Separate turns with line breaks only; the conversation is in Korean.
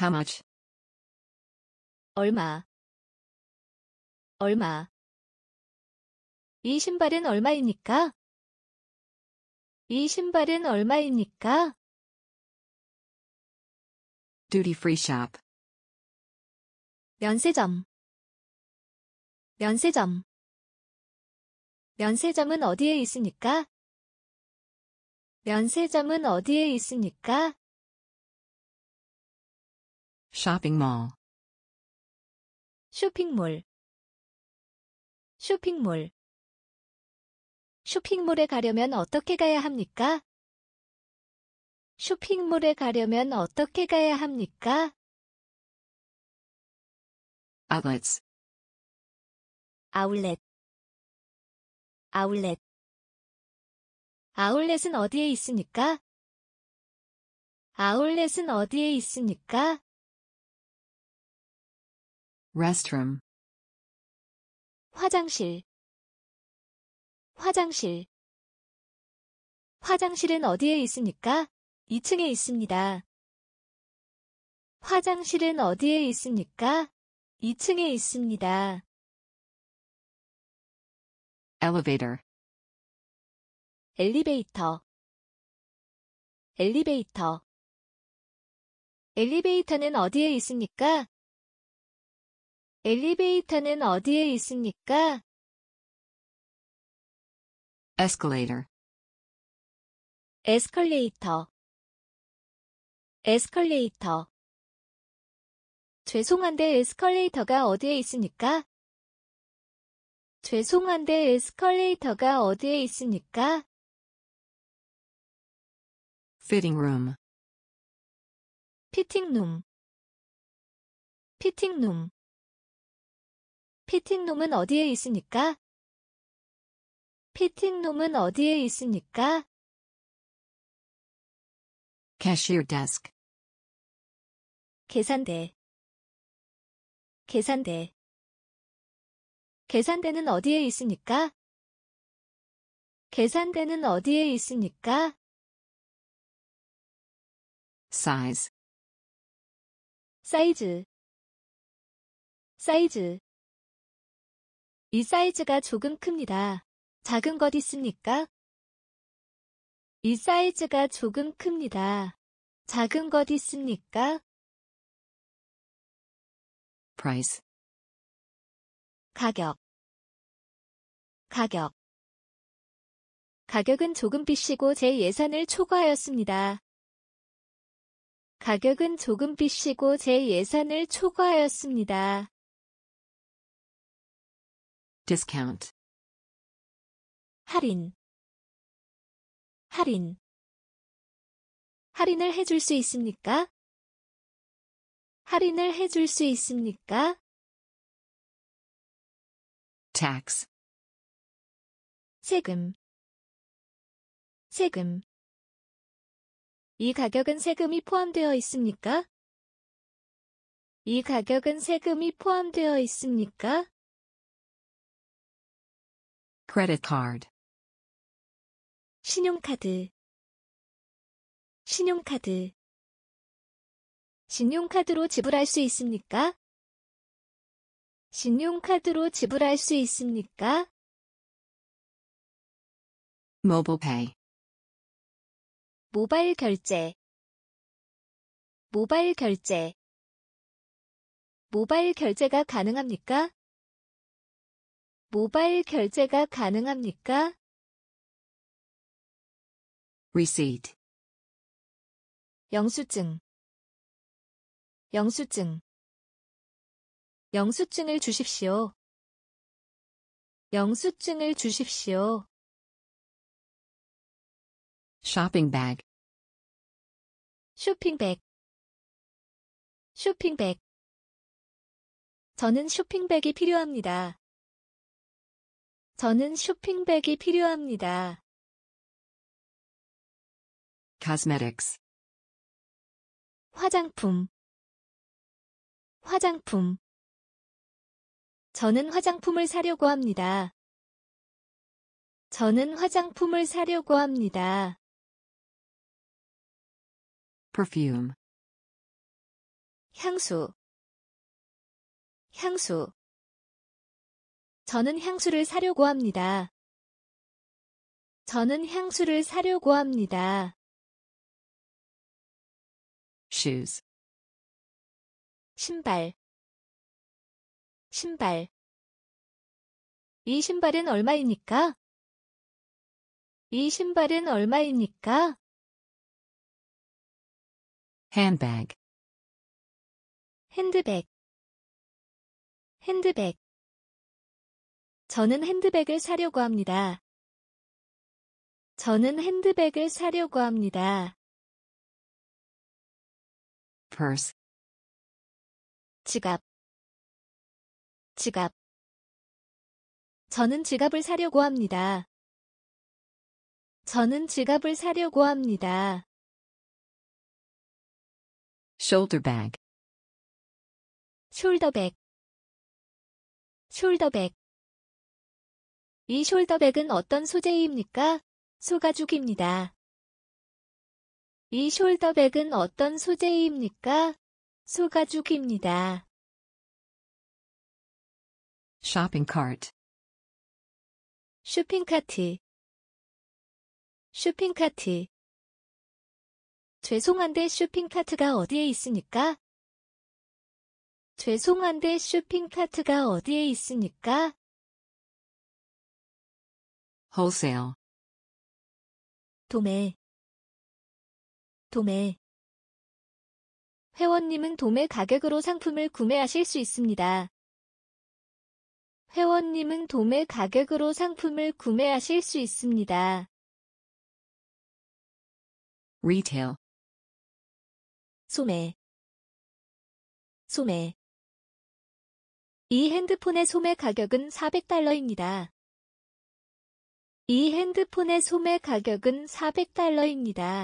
How much? 얼마 얼마 이 신발은 얼마입니까? 이 신발은 얼마입니까? Duty free shop 면세점 면세점 면세점은 어디에 있습니까? 면세점은 어디에 있습니까? 쇼핑몰 쇼핑몰 쇼핑몰 쇼핑몰에 가려면 어떻게 가야 합니까? 쇼핑몰에 가려면 어떻게 가야 합니까? outlets 아울렛 아울렛 아울렛은 어디에 있습니까? 아울렛은 어디에 있습니까? restroom 화장실 화장실 화장실은 어디에 있습니까? 2층에 있습니다. 화장실은 어디에 있습니까? 2층에 있습니다. elevator 엘리베이터 엘리베이터 엘리베이터는 어디에 있습니까? 엘리베이터는 어디에 있습니까? escalator 에스컬레이터 에스컬레이터 죄송한데 에스컬레이터가 어디에 있습니까? 죄송한데 에스컬레이터가 어디에 있습니까? fitting room 피팅룸 피팅룸 피팅룸은 어디에 있습니까? 피팅룸은 어디에 있습니까? cashier desk 계산대 계산대 계산대는 어디에 있습니까? 계산대는 어디에 있습니까? size 사이즈 사이즈 이 사이즈가 조금 큽니다. 작은 것 있습니까? 이 사이즈가 조금 큽니다. 작은 것 있습니까? price 가격 가격 가격은 조금 비시고 제 예산을 초과하였습니다. 가격은 조금 비시고 제 예산을 초과하였습니다. discount 할인 할인 할인을 해줄 수 있습니까? 할인을 해줄 수 있습니까? tax 세금 세금 이 가격은 세금이 포함되어 있습니까? 이 가격은 세금이 포함되어 있습니까? credit card 신용카드 신용카드 신용카드로 지불할 수 있습니까? 신용카드로 지불할 수 있습니까? mobile pay 모바일 결제 모바일 결제 모바일 결제가 가능합니까? 모바일 결제가 가능합니까? receipt 영수증 영수증 영수증을 주십시오. 영수증을 주십시오. shopping bag 쇼핑백 쇼핑백 저는 쇼핑백이 필요합니다. 저는 쇼핑백이 필요합니다. cosmetics 화장품 화장품 저는 화장품을 사려고 합니다. 저는 화장품을 사려고 합니다. perfume 향수 향수 저는 향수를 사려고 합니다. 저는 향수를 사려고 합니다. shoes 신발 신발 이 신발은 얼마입니까? 이 신발은 얼마입니까? handbag 핸드백 핸드백 저는 핸드백을 사려고 합니다. 저는 핸드백을 사려고 합니다. purse 지갑 지갑 저는 지갑을 사려고 합니다. 저는 지갑을 사려고 합니다. shoulder bag 숄더백 숄더백 이 숄더백은 어떤 소재입니까? 소가죽입니다. 이 숄더백은 어떤 소재입니까? 소가죽입니다. shopping cart 쇼핑카트 쇼핑카트 죄송한데 쇼핑카트가 어디에 있습니까? 죄송한데 쇼핑카트가 어디에 있습니까? wholesale 도매 도매 회원님은 도매 가격으로 상품을 구매하실 수 있습니다. 회원님은 도매 가격으로 상품을 구매하실 수 있습니다. retail 소매 소매 이 핸드폰의 소매 가격은 400달러입니다. 이 핸드폰의 소매 가격은 400달러입니다.